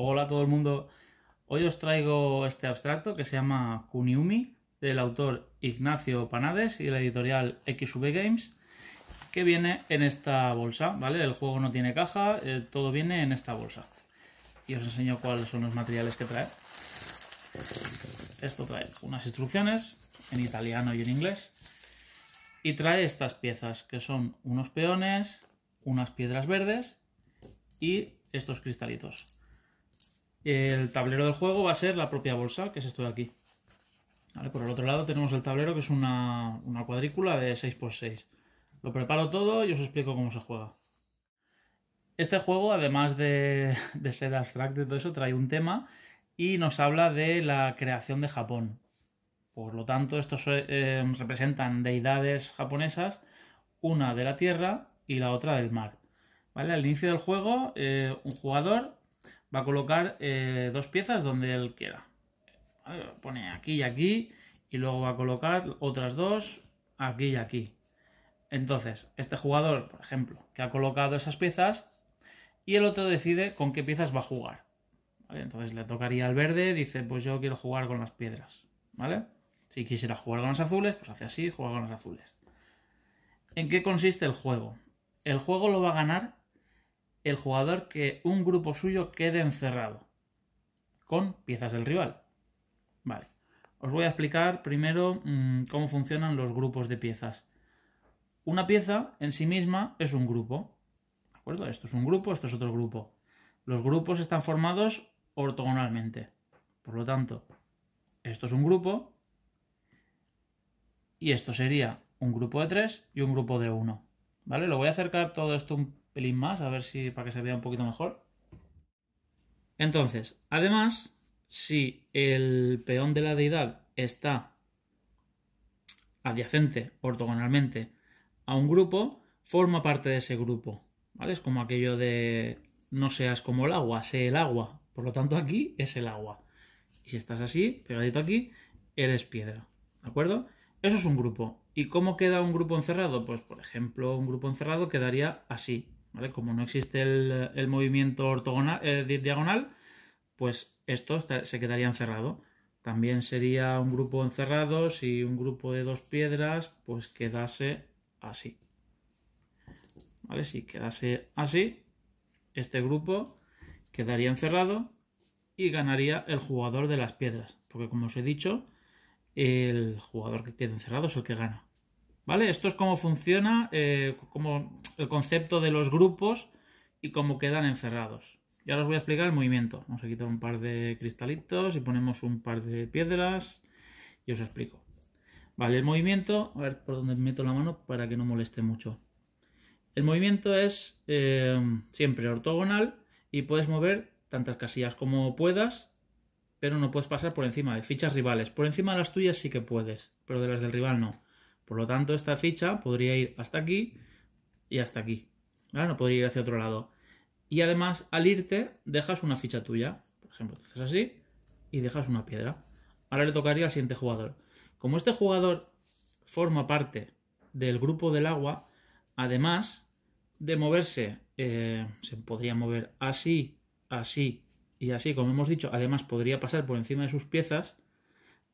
Hola a todo el mundo. Hoy os traigo este abstracto que se llama Kuniumi, del autor Ignacio Panades y de la editorial XV Games, que viene en esta bolsa, ¿vale? El juego no tiene caja, eh, todo viene en esta bolsa. Y os enseño cuáles son los materiales que trae. Esto trae unas instrucciones en italiano y en inglés. Y trae estas piezas, que son unos peones, unas piedras verdes y estos cristalitos. El tablero del juego va a ser la propia bolsa, que es esto de aquí. por el otro lado tenemos el tablero, que es una, cuadrícula de 6x6. Lo preparo todo y os explico cómo se juega. Este juego, además de, de, ser abstracto y todo eso, trae un tema y nos habla de la creación de Japón. Por lo tanto, estos eh, em, representan deidades japonesas, una de la tierra y la otra del mar. ¿Vale? Al inicio del juego, eh, un jugador va a colocar eh, dos piezas donde él quiera. Eh, pone aquí y aquí y luego va a colocar otras dos aquí y aquí. Entonces, este jugador, por ejemplo, que ha colocado esas piezas y el otro decide con qué piezas va a jugar. Entonces le tocaría al verde, dice, pues yo quiero jugar con las piedras, ¿vale? Si quisiera jugar con los azules, pues hace así, juega con los azules. ¿En qué consiste el juego? El juego lo va a ganar el jugador que un grupo suyo quede encerrado con piezas del rival. Vale. Os voy a explicar primero mm, cómo funcionan los grupos de piezas. Una pieza en sí misma es un grupo. ¿De acuerdo? Esto es un grupo, esto es otro grupo. Los grupos están formados ortogonalmente. Por lo tanto, esto es un grupo y esto sería un grupo de 3 y un grupo de 1. ¿Vale? Lo voy a acercar todo esto un más, a ver si para que se vea un poquito mejor. Entonces, además, si el peón de la deidad está adyacente ortogonalmente a un grupo, forma parte de ese grupo. Es como aquello de no seas como el agua, sé el agua. Por lo tanto, aquí es el agua. Y si estás así, pegadito aquí, eres piedra. ¿De acuerdo? Eso es un grupo. ¿Y cómo queda un grupo encerrado? Pues, por ejemplo, un grupo encerrado quedaría así. Como no existe el, movimiento ortogonal, eh, diagonal, pues esto se quedaría encerrado. También sería un grupo encerrado, si un grupo de dos piedras, pues quedase así. Si quedase así, este grupo quedaría encerrado y ganaría el jugador de las piedras. Porque como os he dicho, el jugador que quede encerrado es el que gana. ¿Vale? Esto es cómo funciona, eh, como el concepto de los grupos y cómo quedan encerrados. Ya ahora os voy a explicar el movimiento. Vamos a quitar un par de cristalitos y ponemos un par de piedras y os explico. Vale, el movimiento, a ver por dónde meto la mano para que no moleste mucho. El movimiento es eh, siempre ortogonal y puedes mover tantas casillas como puedas, pero no puedes pasar por encima de fichas rivales. Por encima de las tuyas sí que puedes, pero de las del rival no. Por lo tanto, esta ficha podría ir hasta aquí y hasta aquí. Ahora No podría ir hacia otro lado. Y además, al irte, dejas una ficha tuya. Por ejemplo, haces así y dejas una piedra. Ahora le tocaría al siguiente jugador. Como este jugador forma parte del grupo del agua, además de moverse, eh, se podría mover así, así y así, como hemos dicho, además podría pasar por encima de sus piezas.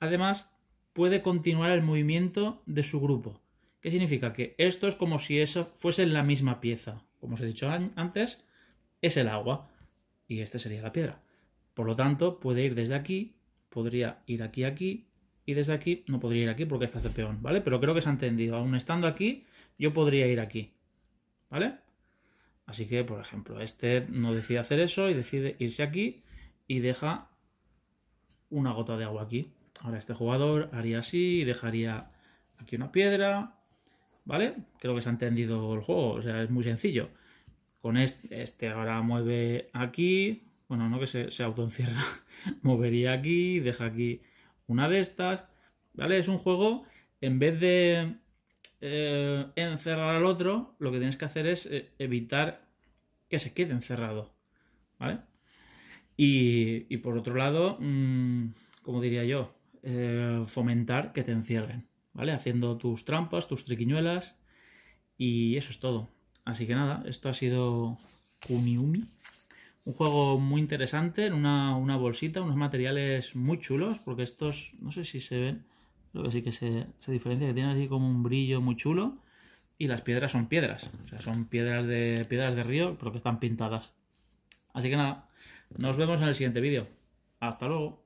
Además, puede continuar el movimiento de su grupo. ¿Qué significa? Que esto es como si eso fuese la misma pieza. Como os he dicho antes, es el agua y este sería la piedra. Por lo tanto, puede ir desde aquí, podría ir aquí, aquí y desde aquí no podría ir aquí porque está de este peón, ¿vale? Pero creo que se ha entendido. Aún estando aquí, yo podría ir aquí, ¿vale? Así que, por ejemplo, este no decide hacer eso y decide irse aquí y deja una gota de agua aquí. Ahora este jugador haría así y dejaría aquí una piedra, ¿vale? Creo que se ha entendido el juego, o sea, es muy sencillo. Con este, este ahora mueve aquí, bueno, no que se, se autoencierra, movería aquí, deja aquí una de estas, ¿vale? Es un juego, en vez de eh, encerrar al otro, lo que tienes que hacer es eh, evitar que se quede encerrado, ¿vale? Y, por otro lado, mm, ¿cómo como diría yo, eh, fomentar que te encierren, ¿vale? Haciendo tus trampas, tus triquiñuelas y eso es todo. Así que nada, esto ha sido Kuniumi. Un juego muy interesante, en una, bolsita, unos materiales muy chulos, porque estos, no sé si se ven, creo que sí que se, se diferencia, que tienen así como un brillo muy chulo. Y las piedras son piedras, o sea, son piedras de, piedras de río, pero que están pintadas. Así que nada, nos vemos en el siguiente vídeo. Hasta luego.